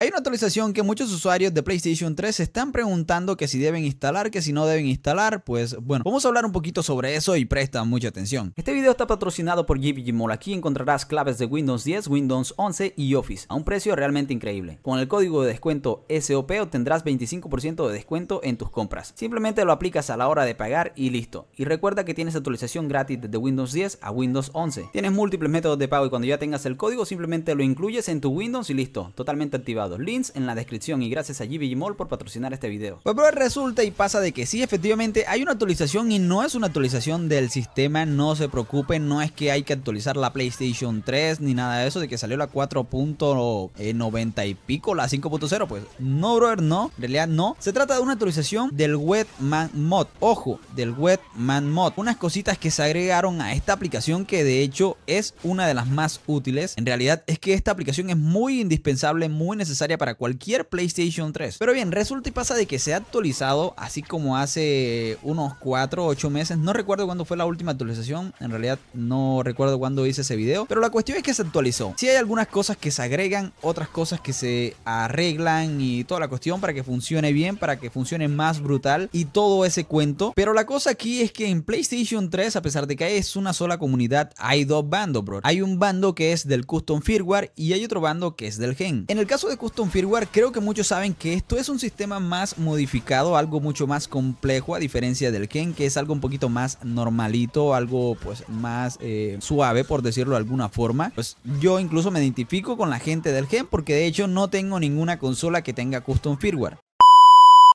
Hay una actualización que muchos usuarios de PlayStation 3 están preguntando que si deben instalar, que si no deben instalar, pues bueno, vamos a hablar un poquito sobre eso y presta mucha atención. Este video está patrocinado por Mall, aquí encontrarás claves de Windows 10, Windows 11 y Office a un precio realmente increíble. Con el código de descuento SOP obtendrás 25% de descuento en tus compras. Simplemente lo aplicas a la hora de pagar y listo. Y recuerda que tienes actualización gratis desde Windows 10 a Windows 11. Tienes múltiples métodos de pago y cuando ya tengas el código simplemente lo incluyes en tu Windows y listo, totalmente activado los links en la descripción y gracias a GBGMall por patrocinar este video. Pues pero resulta y pasa de que sí, efectivamente hay una actualización y no es una actualización del sistema, no se preocupen, no es que hay que actualizar la PlayStation 3 ni nada de eso, de que salió la 4.90 y pico, la 5.0, pues no, brother, no, en realidad no. Se trata de una actualización del Wetman Mod, ojo, del Wetman Mod, unas cositas que se agregaron a esta aplicación que de hecho es una de las más útiles. En realidad es que esta aplicación es muy indispensable, muy necesaria para cualquier PlayStation 3. Pero bien, resulta y pasa de que se ha actualizado así como hace unos 4 o 8 meses. No recuerdo cuándo fue la última actualización, en realidad no recuerdo cuándo hice ese video, pero la cuestión es que se actualizó. Si hay algunas cosas que se agregan, otras cosas que se arreglan y toda la cuestión para que funcione bien, para que funcione más brutal y todo ese cuento. Pero la cosa aquí es que en PlayStation 3, a pesar de que es una sola comunidad, hay dos bandos, bro. Hay un bando que es del custom firmware y hay otro bando que es del gen. En el caso de custom Custom Firmware, creo que muchos saben que esto es un sistema más modificado, algo mucho más complejo, a diferencia del GEN que es algo un poquito más normalito, algo pues más eh, suave, por decirlo de alguna forma. Pues yo incluso me identifico con la gente del GEN porque de hecho no tengo ninguna consola que tenga Custom Firmware.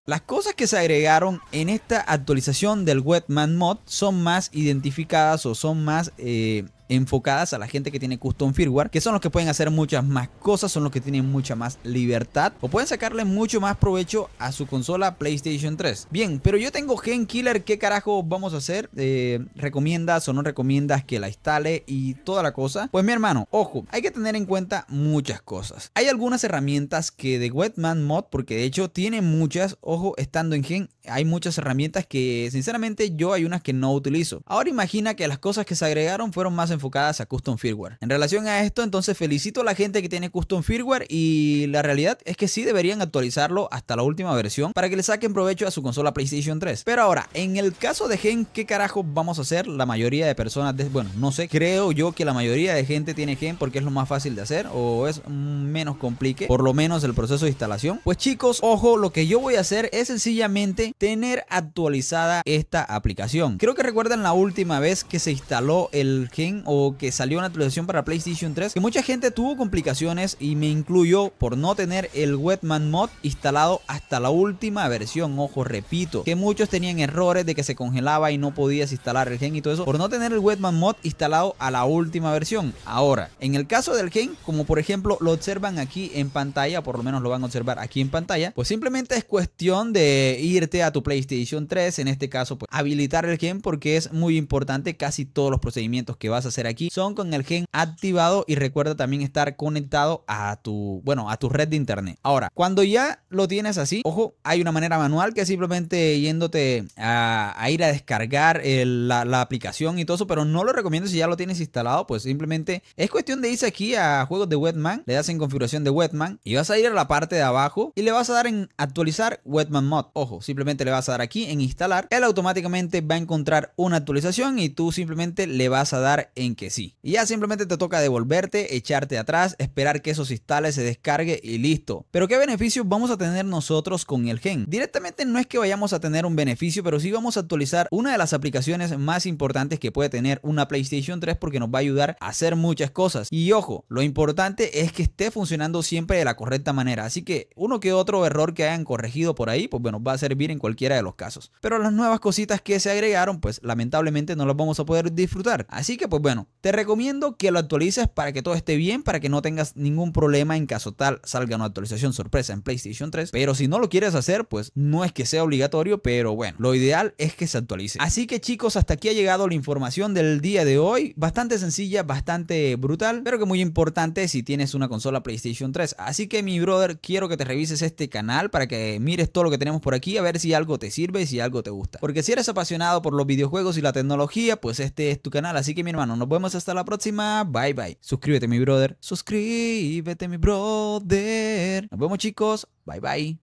Las cosas que se agregaron en esta actualización del Wetman Mod son más identificadas o son más eh, enfocadas a la gente que tiene custom firmware, que son los que pueden hacer muchas más cosas, son los que tienen mucha más libertad o pueden sacarle mucho más provecho a su consola PlayStation 3. Bien, pero yo tengo Gen Killer, ¿qué carajo vamos a hacer? Eh, ¿Recomiendas o no recomiendas que la instale y toda la cosa? Pues mi hermano, ojo, hay que tener en cuenta muchas cosas. Hay algunas herramientas que de Wetman Mod, porque de hecho tiene muchas, ojo, estando en Gen, hay muchas herramientas que sinceramente yo hay unas que no utilizo. Ahora imagina que las cosas que se agregaron fueron más enfocadas enfocadas a custom firmware. En relación a esto, entonces felicito a la gente que tiene custom firmware y la realidad es que sí deberían actualizarlo hasta la última versión para que le saquen provecho a su consola PlayStation 3. Pero ahora, en el caso de Gen, ¿qué carajo vamos a hacer? La mayoría de personas, de, bueno, no sé, creo yo que la mayoría de gente tiene Gen porque es lo más fácil de hacer o es menos complique, por lo menos el proceso de instalación. Pues chicos, ojo, lo que yo voy a hacer es sencillamente tener actualizada esta aplicación. Creo que recuerdan la última vez que se instaló el Gen o que salió una actualización para PlayStation 3 que mucha gente tuvo complicaciones y me incluyó por no tener el Wetman mod instalado hasta la última versión. Ojo, repito, que muchos tenían errores de que se congelaba y no podías instalar el gen y todo eso por no tener el Wetman mod instalado a la última versión. Ahora, en el caso del gen, como por ejemplo lo observan aquí en pantalla, por lo menos lo van a observar aquí en pantalla, pues simplemente es cuestión de irte a tu PlayStation 3, en este caso pues habilitar el gen porque es muy importante casi todos los procedimientos que vas a aquí son con el gen activado y recuerda también estar conectado a tu, bueno, a tu red de internet. Ahora, cuando ya lo tienes así, ojo, hay una manera manual que simplemente yéndote a, ir a descargar la, aplicación y todo eso, pero no lo recomiendo si ya lo tienes instalado, pues simplemente es cuestión de irse aquí a juegos de Wetman, le das en configuración de Wetman y vas a ir a la parte de abajo y le vas a dar en actualizar Wetman Mod. Ojo, simplemente le vas a dar aquí en instalar, él automáticamente va a encontrar una actualización y tú simplemente le vas a dar en en que sí. Y ya simplemente te toca devolverte, echarte atrás, esperar que esos se instale, se descargue y listo. Pero ¿qué beneficios vamos a tener nosotros con el gen? Directamente no es que vayamos a tener un beneficio, pero sí vamos a actualizar una de las aplicaciones más importantes que puede tener una PlayStation 3 porque nos va a ayudar a hacer muchas cosas. Y ojo, lo importante es que esté funcionando siempre de la correcta manera. Así que uno que otro error que hayan corregido por ahí, pues bueno, va a servir en cualquiera de los casos. Pero las nuevas cositas que se agregaron, pues lamentablemente no las vamos a poder disfrutar. Así que pues bueno te recomiendo que lo actualices para que todo esté bien, para que no tengas ningún problema en caso tal salga una actualización sorpresa en PlayStation 3. Pero si no lo quieres hacer, pues no es que sea obligatorio, pero bueno, lo ideal es que se actualice. Así que chicos, hasta aquí ha llegado la información del día de hoy. Bastante sencilla, bastante brutal, pero que muy importante si tienes una consola PlayStation 3. Así que mi brother, quiero que te revises este canal para que mires todo lo que tenemos por aquí, a ver si algo te sirve y si algo te gusta. Porque si eres apasionado por los videojuegos y la tecnología, pues este es tu canal. Así que mi hermano, no nos vemos hasta la próxima. Bye bye. Suscríbete mi brother. Suscríbete mi brother. Nos vemos chicos. Bye bye.